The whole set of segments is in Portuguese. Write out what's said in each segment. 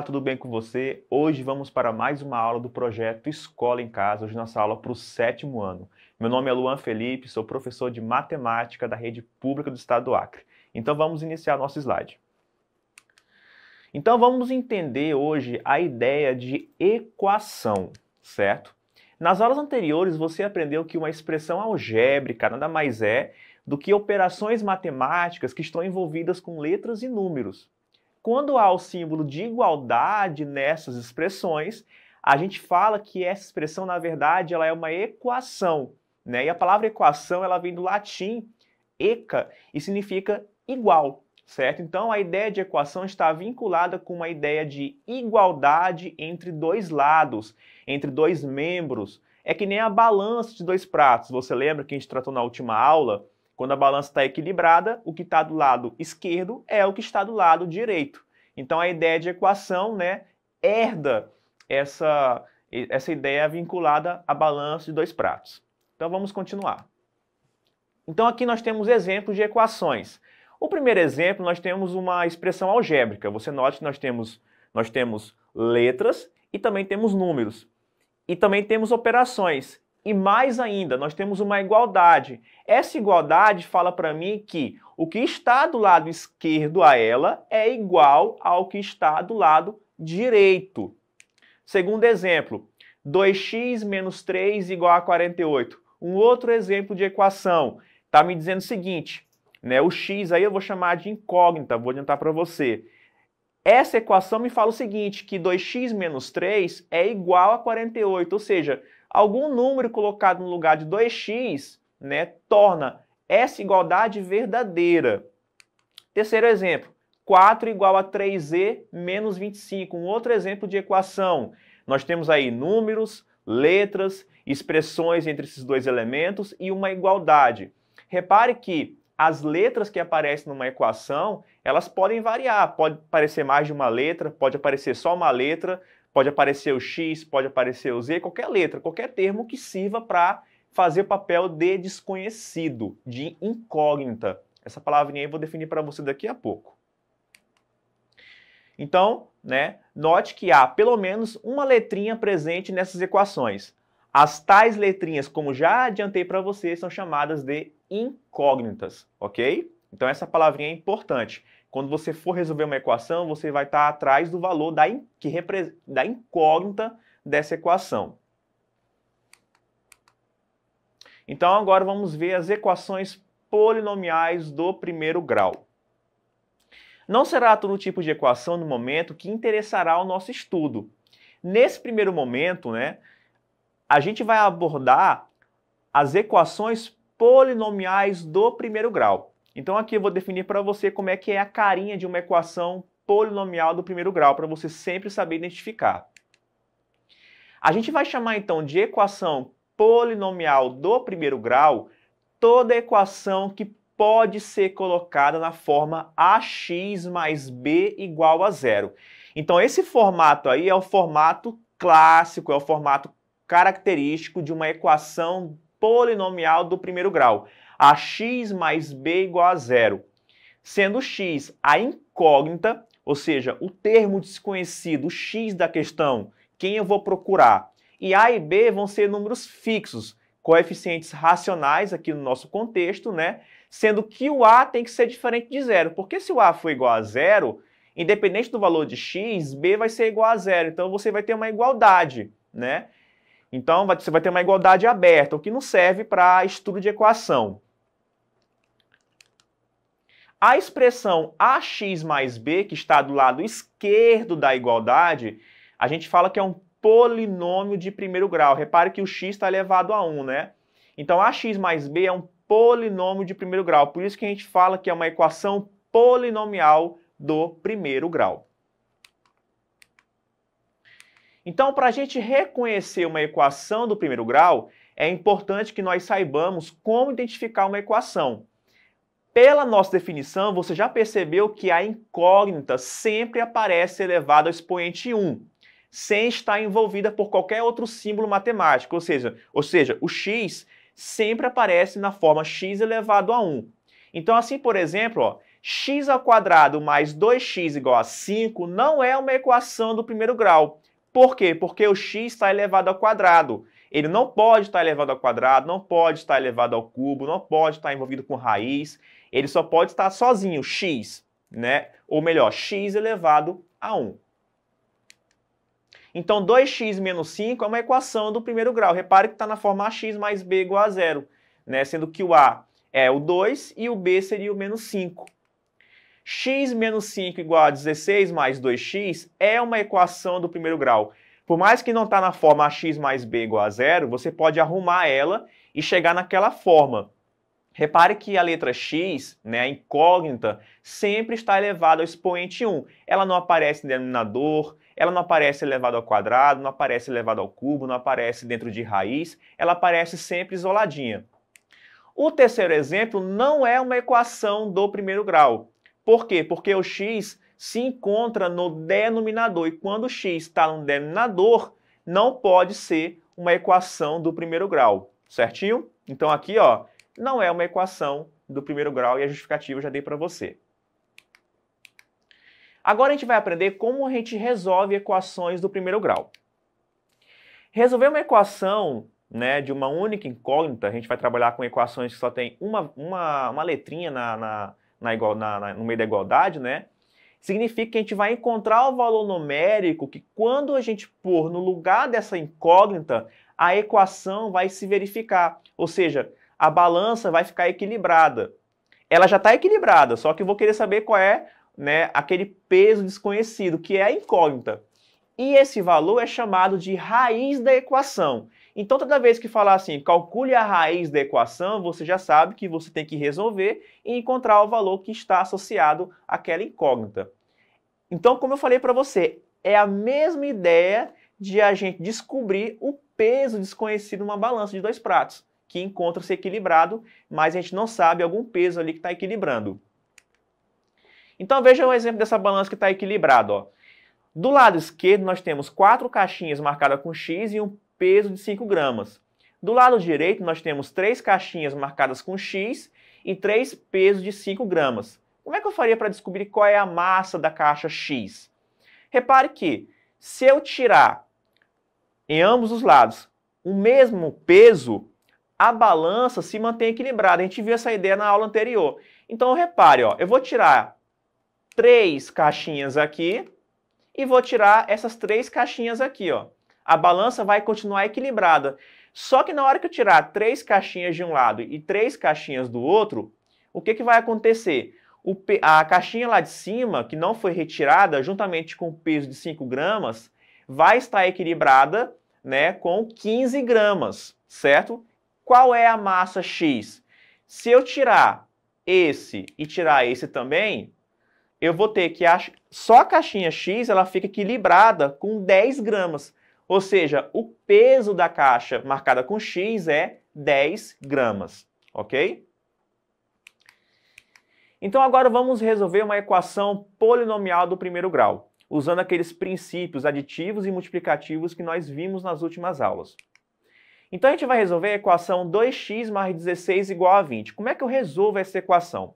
Olá, tudo bem com você? Hoje vamos para mais uma aula do projeto Escola em Casa, hoje nossa aula para o sétimo ano. Meu nome é Luan Felipe, sou professor de matemática da rede pública do estado do Acre. Então vamos iniciar nosso slide. Então vamos entender hoje a ideia de equação, certo? Nas aulas anteriores você aprendeu que uma expressão algébrica nada mais é do que operações matemáticas que estão envolvidas com letras e números. Quando há o símbolo de igualdade nessas expressões, a gente fala que essa expressão, na verdade, ela é uma equação. Né? E a palavra equação ela vem do latim eca e significa igual, certo? Então a ideia de equação está vinculada com uma ideia de igualdade entre dois lados, entre dois membros. É que nem a balança de dois pratos. Você lembra que a gente tratou na última aula? Quando a balança está equilibrada, o que está do lado esquerdo é o que está do lado direito. Então a ideia de equação né, herda essa, essa ideia vinculada à balança de dois pratos. Então vamos continuar. Então aqui nós temos exemplos de equações. O primeiro exemplo nós temos uma expressão algébrica. Você note que nós temos, nós temos letras e também temos números. E também temos operações. E mais ainda, nós temos uma igualdade. Essa igualdade fala para mim que o que está do lado esquerdo a ela é igual ao que está do lado direito. Segundo exemplo, 2x menos 3 igual a 48. Um outro exemplo de equação está me dizendo o seguinte, né? o x aí eu vou chamar de incógnita, vou adiantar para você. Essa equação me fala o seguinte, que 2x menos 3 é igual a 48, ou seja, algum número colocado no lugar de 2x né, torna essa igualdade verdadeira. Terceiro exemplo, 4 igual a 3z menos 25. Um outro exemplo de equação. Nós temos aí números, letras, expressões entre esses dois elementos e uma igualdade. Repare que as letras que aparecem numa equação, elas podem variar. Pode aparecer mais de uma letra, pode aparecer só uma letra, Pode aparecer o X, pode aparecer o Z, qualquer letra, qualquer termo que sirva para fazer o papel de desconhecido, de incógnita. Essa palavrinha aí eu vou definir para você daqui a pouco. Então, né, note que há pelo menos uma letrinha presente nessas equações. As tais letrinhas, como já adiantei para você, são chamadas de incógnitas, ok? Então essa palavrinha é importante. Quando você for resolver uma equação, você vai estar atrás do valor da, in, que repre, da incógnita dessa equação. Então agora vamos ver as equações polinomiais do primeiro grau. Não será todo tipo de equação no momento que interessará ao nosso estudo. Nesse primeiro momento, né, a gente vai abordar as equações polinomiais do primeiro grau. Então aqui eu vou definir para você como é que é a carinha de uma equação polinomial do primeiro grau, para você sempre saber identificar. A gente vai chamar então de equação polinomial do primeiro grau toda equação que pode ser colocada na forma ax mais b igual a zero. Então esse formato aí é o formato clássico, é o formato característico de uma equação polinomial do primeiro grau a x mais b igual a zero, sendo x a incógnita, ou seja, o termo desconhecido x da questão, quem eu vou procurar, e a e b vão ser números fixos, coeficientes racionais aqui no nosso contexto, né? Sendo que o a tem que ser diferente de zero, porque se o a for igual a zero, independente do valor de x, b vai ser igual a zero, então você vai ter uma igualdade, né? Então você vai ter uma igualdade aberta, o que não serve para estudo de equação. A expressão ax mais b, que está do lado esquerdo da igualdade, a gente fala que é um polinômio de primeiro grau. Repare que o x está elevado a 1, né? Então ax mais b é um polinômio de primeiro grau. Por isso que a gente fala que é uma equação polinomial do primeiro grau. Então, para a gente reconhecer uma equação do primeiro grau, é importante que nós saibamos como identificar uma equação. Pela nossa definição, você já percebeu que a incógnita sempre aparece elevada ao expoente 1, sem estar envolvida por qualquer outro símbolo matemático, ou seja, ou seja, o x sempre aparece na forma x elevado a 1. Então assim, por exemplo, ó, x ao quadrado mais 2x igual a 5 não é uma equação do primeiro grau. Por quê? Porque o x está elevado ao quadrado. Ele não pode estar elevado ao quadrado, não pode estar elevado ao cubo, não pode estar envolvido com raiz ele só pode estar sozinho, x, né? Ou melhor, x elevado a 1. Então, 2x menos 5 é uma equação do primeiro grau. Repare que está na forma ax mais b igual a zero, né? Sendo que o a é o 2 e o b seria o menos 5. x menos 5 igual a 16 mais 2x é uma equação do primeiro grau. Por mais que não está na forma ax mais b igual a zero, você pode arrumar ela e chegar naquela forma. Repare que a letra x, né, a incógnita, sempre está elevada ao expoente 1. Ela não aparece no denominador, ela não aparece elevada ao quadrado, não aparece elevada ao cubo, não aparece dentro de raiz, ela aparece sempre isoladinha. O terceiro exemplo não é uma equação do primeiro grau. Por quê? Porque o x se encontra no denominador e quando o x está no denominador, não pode ser uma equação do primeiro grau, certinho? Então aqui, ó, não é uma equação do primeiro grau e a justificativa eu já dei para você. Agora a gente vai aprender como a gente resolve equações do primeiro grau. Resolver uma equação né, de uma única incógnita, a gente vai trabalhar com equações que só tem uma, uma, uma letrinha na, na, na igual, na, no meio da igualdade, né? Significa que a gente vai encontrar o valor numérico que quando a gente pôr no lugar dessa incógnita, a equação vai se verificar. Ou seja, a balança vai ficar equilibrada. Ela já está equilibrada, só que eu vou querer saber qual é né, aquele peso desconhecido, que é a incógnita. E esse valor é chamado de raiz da equação. Então, toda vez que falar assim, calcule a raiz da equação, você já sabe que você tem que resolver e encontrar o valor que está associado àquela incógnita. Então, como eu falei para você, é a mesma ideia de a gente descobrir o peso desconhecido numa balança de dois pratos que encontra-se equilibrado, mas a gente não sabe algum peso ali que está equilibrando. Então veja um exemplo dessa balança que está equilibrada. Do lado esquerdo nós temos quatro caixinhas marcadas com X e um peso de 5 gramas. Do lado direito nós temos três caixinhas marcadas com X e três pesos de 5 gramas. Como é que eu faria para descobrir qual é a massa da caixa X? Repare que se eu tirar em ambos os lados o mesmo peso, a balança se mantém equilibrada. A gente viu essa ideia na aula anterior. Então, repare, ó, eu vou tirar três caixinhas aqui e vou tirar essas três caixinhas aqui. Ó. A balança vai continuar equilibrada. Só que na hora que eu tirar três caixinhas de um lado e três caixinhas do outro, o que, que vai acontecer? O, a caixinha lá de cima, que não foi retirada, juntamente com o peso de 5 gramas, vai estar equilibrada né, com 15 gramas, certo? Qual é a massa X? Se eu tirar esse e tirar esse também, eu vou ter que a, só a caixinha X ela fica equilibrada com 10 gramas. Ou seja, o peso da caixa marcada com X é 10 gramas, ok? Então agora vamos resolver uma equação polinomial do primeiro grau, usando aqueles princípios aditivos e multiplicativos que nós vimos nas últimas aulas. Então a gente vai resolver a equação 2x mais 16 igual a 20. Como é que eu resolvo essa equação?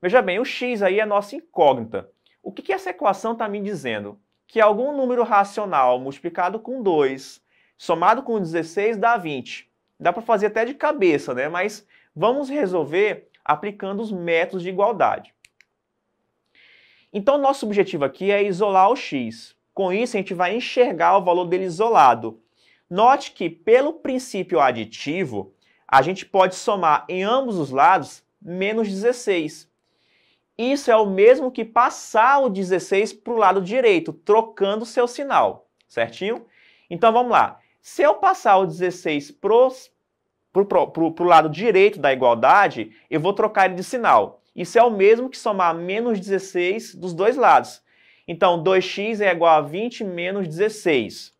Veja bem, o x aí é a nossa incógnita. O que, que essa equação está me dizendo? Que algum número racional multiplicado com 2, somado com 16, dá 20. Dá para fazer até de cabeça, né? Mas vamos resolver aplicando os métodos de igualdade. Então, nosso objetivo aqui é isolar o x. Com isso, a gente vai enxergar o valor dele isolado. Note que, pelo princípio aditivo, a gente pode somar em ambos os lados menos 16. Isso é o mesmo que passar o 16 para o lado direito, trocando seu sinal, certinho? Então vamos lá. Se eu passar o 16 para o lado direito da igualdade, eu vou trocar ele de sinal. Isso é o mesmo que somar menos 16 dos dois lados. Então 2x é igual a 20 menos 16.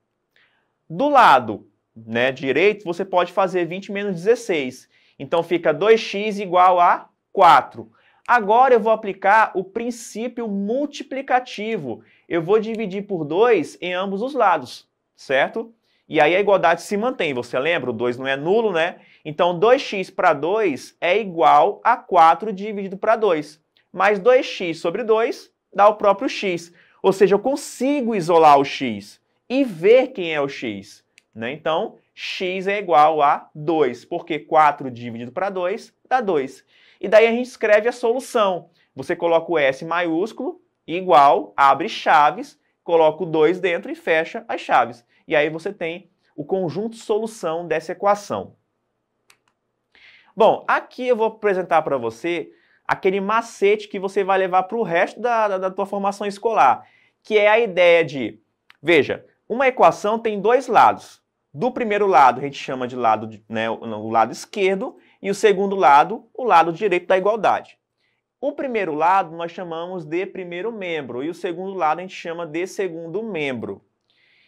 Do lado né, direito, você pode fazer 20 menos 16. Então fica 2x igual a 4. Agora eu vou aplicar o princípio multiplicativo. Eu vou dividir por 2 em ambos os lados, certo? E aí a igualdade se mantém, você lembra? O 2 não é nulo, né? Então 2x para 2 é igual a 4 dividido para 2. Mais 2x sobre 2 dá o próprio x. Ou seja, eu consigo isolar o x e ver quem é o x. Né? Então, x é igual a 2, porque 4 dividido para 2 dá 2. E daí a gente escreve a solução. Você coloca o S maiúsculo, igual, abre chaves, coloca o 2 dentro e fecha as chaves. E aí você tem o conjunto solução dessa equação. Bom, aqui eu vou apresentar para você aquele macete que você vai levar para o resto da, da, da tua formação escolar, que é a ideia de, veja, uma equação tem dois lados. Do primeiro lado a gente chama de lado, né, o lado esquerdo e o segundo lado, o lado direito da igualdade. O primeiro lado nós chamamos de primeiro membro e o segundo lado a gente chama de segundo membro.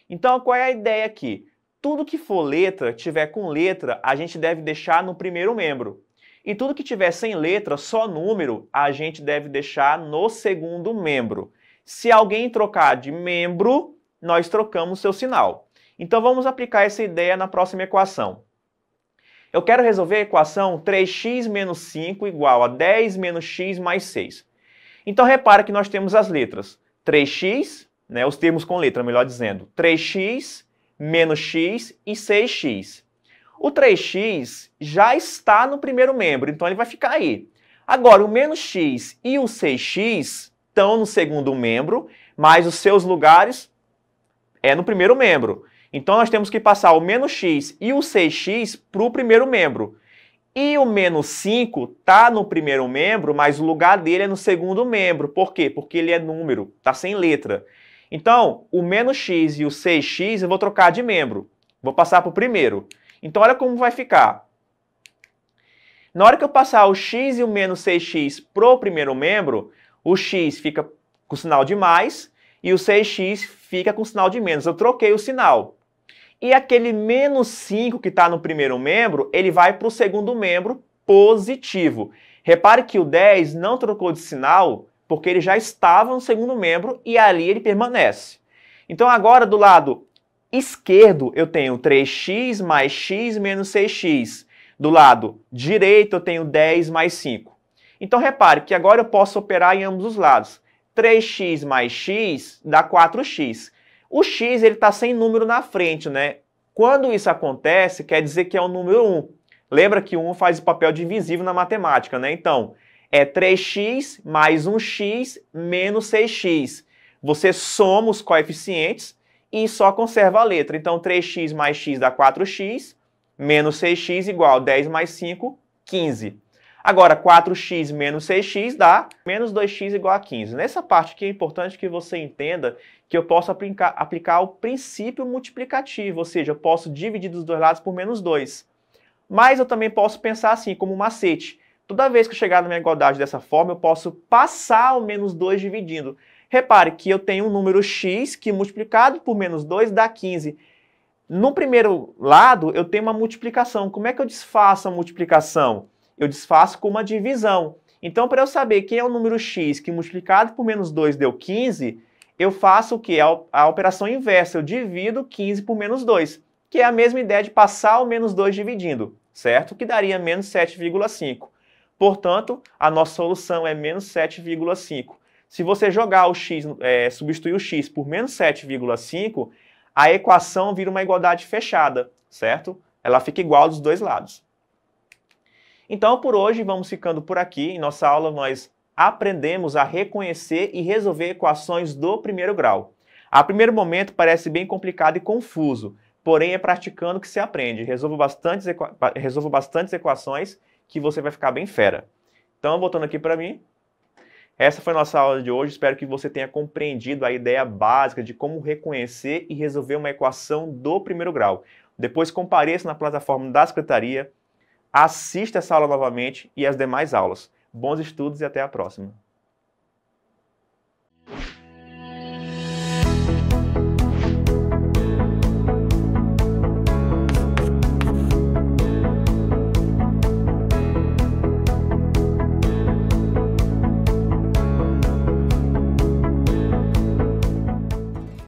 Então, qual é a ideia aqui? Tudo que for letra, tiver com letra, a gente deve deixar no primeiro membro. E tudo que tiver sem letra, só número, a gente deve deixar no segundo membro. Se alguém trocar de membro, nós trocamos seu sinal. Então vamos aplicar essa ideia na próxima equação. Eu quero resolver a equação 3x menos 5 igual a 10 menos x mais 6. Então repara que nós temos as letras 3x, né, os termos com letra, melhor dizendo, 3x, menos x e 6x. O 3x já está no primeiro membro, então ele vai ficar aí. Agora, o menos x e o 6x estão no segundo membro, mas os seus lugares é no primeiro membro. Então nós temos que passar o menos x e o 6x para o primeiro membro. E o menos 5 está no primeiro membro, mas o lugar dele é no segundo membro. Por quê? Porque ele é número, está sem letra. Então, o menos x e o 6x eu vou trocar de membro. Vou passar para o primeiro. Então, olha como vai ficar. Na hora que eu passar o x e o menos 6x para o primeiro membro, o x fica com o sinal de mais e o 6x fica com sinal de menos. Eu troquei o sinal. E aquele menos 5 que está no primeiro membro, ele vai para o segundo membro positivo. Repare que o 10 não trocou de sinal porque ele já estava no segundo membro e ali ele permanece. Então agora do lado esquerdo eu tenho 3x mais x menos 6x. Do lado direito eu tenho 10 mais 5. Então repare que agora eu posso operar em ambos os lados. 3x mais x dá 4x. O x ele está sem número na frente, né? Quando isso acontece, quer dizer que é o número 1. Lembra que 1 faz o papel de invisível na matemática, né? Então, é 3x mais 1x menos 6x. Você soma os coeficientes e só conserva a letra. Então, 3x mais x dá 4x, menos 6x igual a 10 mais 5, 15. Agora, 4x menos 6x dá menos 2x igual a 15. Nessa parte aqui é importante que você entenda que eu posso aplicar, aplicar o princípio multiplicativo, ou seja, eu posso dividir dos dois lados por menos 2. Mas eu também posso pensar assim, como um macete. Toda vez que eu chegar numa igualdade dessa forma, eu posso passar o menos 2 dividindo. Repare que eu tenho um número x que multiplicado por menos 2 dá 15. No primeiro lado, eu tenho uma multiplicação. Como é que eu desfaço a multiplicação? eu desfaço com uma divisão. Então, para eu saber quem é o número x que multiplicado por menos 2 deu 15, eu faço o que? A, a operação inversa, eu divido 15 por menos 2, que é a mesma ideia de passar o menos 2 dividindo, certo? Que daria menos 7,5. Portanto, a nossa solução é menos 7,5. Se você jogar o x, é, substituir o x por menos 7,5, a equação vira uma igualdade fechada, certo? Ela fica igual dos dois lados. Então, por hoje, vamos ficando por aqui. Em nossa aula, nós aprendemos a reconhecer e resolver equações do primeiro grau. A primeiro momento, parece bem complicado e confuso, porém é praticando que se aprende. Resolvo bastantes, equa... Resolvo bastantes equações que você vai ficar bem fera. Então, voltando aqui para mim, essa foi a nossa aula de hoje. Espero que você tenha compreendido a ideia básica de como reconhecer e resolver uma equação do primeiro grau. Depois compareça na plataforma da Secretaria, assista essa aula novamente e as demais aulas. Bons estudos e até a próxima.